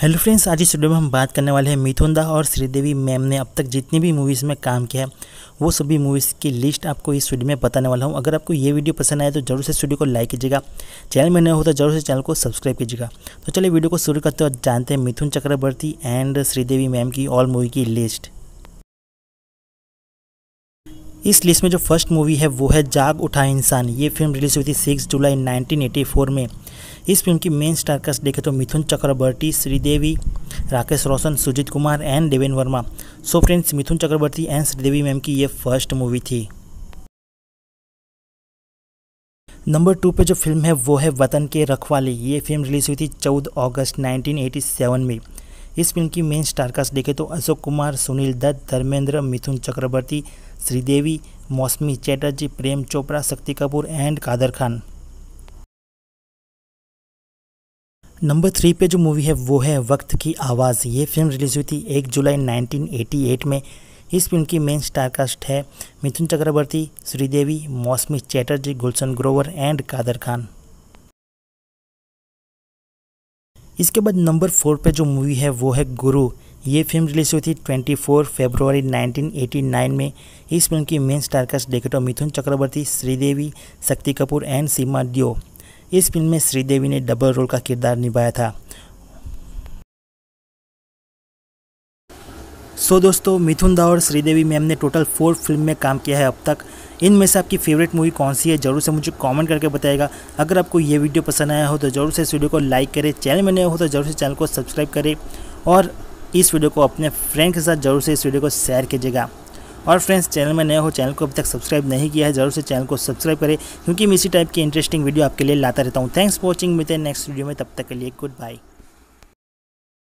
hello friends आज इस video में हम बात करने वाले हैं मिथुन दा और श्रीदेवी मैम ने अब तक जितनी भी मूवीज़ में काम किया है वो सभी मूवीज़ की लिस्ट आपको इस वीडियो में बताने वाला हूँ अगर आपको ये वीडियो पसंद आए तो जरूर से इस वीडियो को लाइक कीजिएगा चैनल में नया हो तो जरूर से चैनल को सब्सक्राइब कीजिएगा तो चलिए वीडियो को शुरू करते हो जानते हैं मिथुन चक्रवर्ती एंड श्रीदेवी मैम की ऑल मूवी की लिस्ट इस लिस्ट में जो फर्स्ट मूवी है वो है जाग उठा इंसान ये फिल्म रिलीज़ हुई थी सिक्स जुलाई नाइनटीन में इस फिल्म की मेन स्टारकास्ट देखें तो Mithun Chakraborty Sridevi Rakesh Roshan Sujit Kumar and Deven Verma so friends Mithun Chakraborty and Sridevi ma'am की ये फर्स्ट मूवी थी नंबर टू पे जो फिल्म है वो है वतन के रखवाली ये फिल्म रिलीज़ हुई थी 14 अगस्त 1987 में इस फिल्म की मेन स्टारकास्ट देखे तो अशोक कुमार सुनील दत्त धर्मेंद्र मिथुन Chakraborty Sridevi Moushumi Chatterjee Prem Chopra Shakti Kapoor and Kader Khan number three पे जो मूवी है वो है वक्त की आवाज़ ये फिल्म रिलीज़ हुई थी एक जुलाई 1988 में इस फिल्म की मेन स्टारकास्ट है मिथुन चक्रवर्ती श्रीदेवी मौसमी चैटर्जी गुलशन ग्रोवर एंड कादर खान इसके बाद नंबर फोर पे जो मूवी है वो है गुरु ये फिल्म रिलीज हुई थी 24 फरवरी 1989 में इस फिल्म की मेन स्टारकास्ट देखे तो मिथुन चक्रवर्ती श्रीदेवी शक्ति कपूर एंड सीमा दियो इस फिल्म में श्रीदेवी ने डबल रोल का किरदार निभाया था सो so दोस्तों मिथुन दा और श्रीदेवी मैम ने टोटल फोर फिल्म में काम किया है अब तक इनमें से आपकी फेवरेट मूवी कौन सी है जरूर से मुझे कमेंट करके बताएगा अगर आपको ये वीडियो पसंद आया हो तो जरूर से इस वीडियो को लाइक करें चैनल में नए हो तो जरूर से चैनल को सब्सक्राइब करें और इस वीडियो को अपने फ्रेंड के साथ जरूर से इस वीडियो को शेयर कीजिएगा और फ्रेंड्स चैनल में नए हो चैनल को अब तक सब्सक्राइब नहीं किया है जरूर से चैनल को सब्सक्राइब करें क्योंकि मैं इसी टाइप की इंटरेस्टिंग वीडियो आपके लिए लाता रहता हूँ थैंक्स फॉर वॉचिंग मिलते हैं नेक्स्ट वीडियो में तब तक के लिए गुड बाय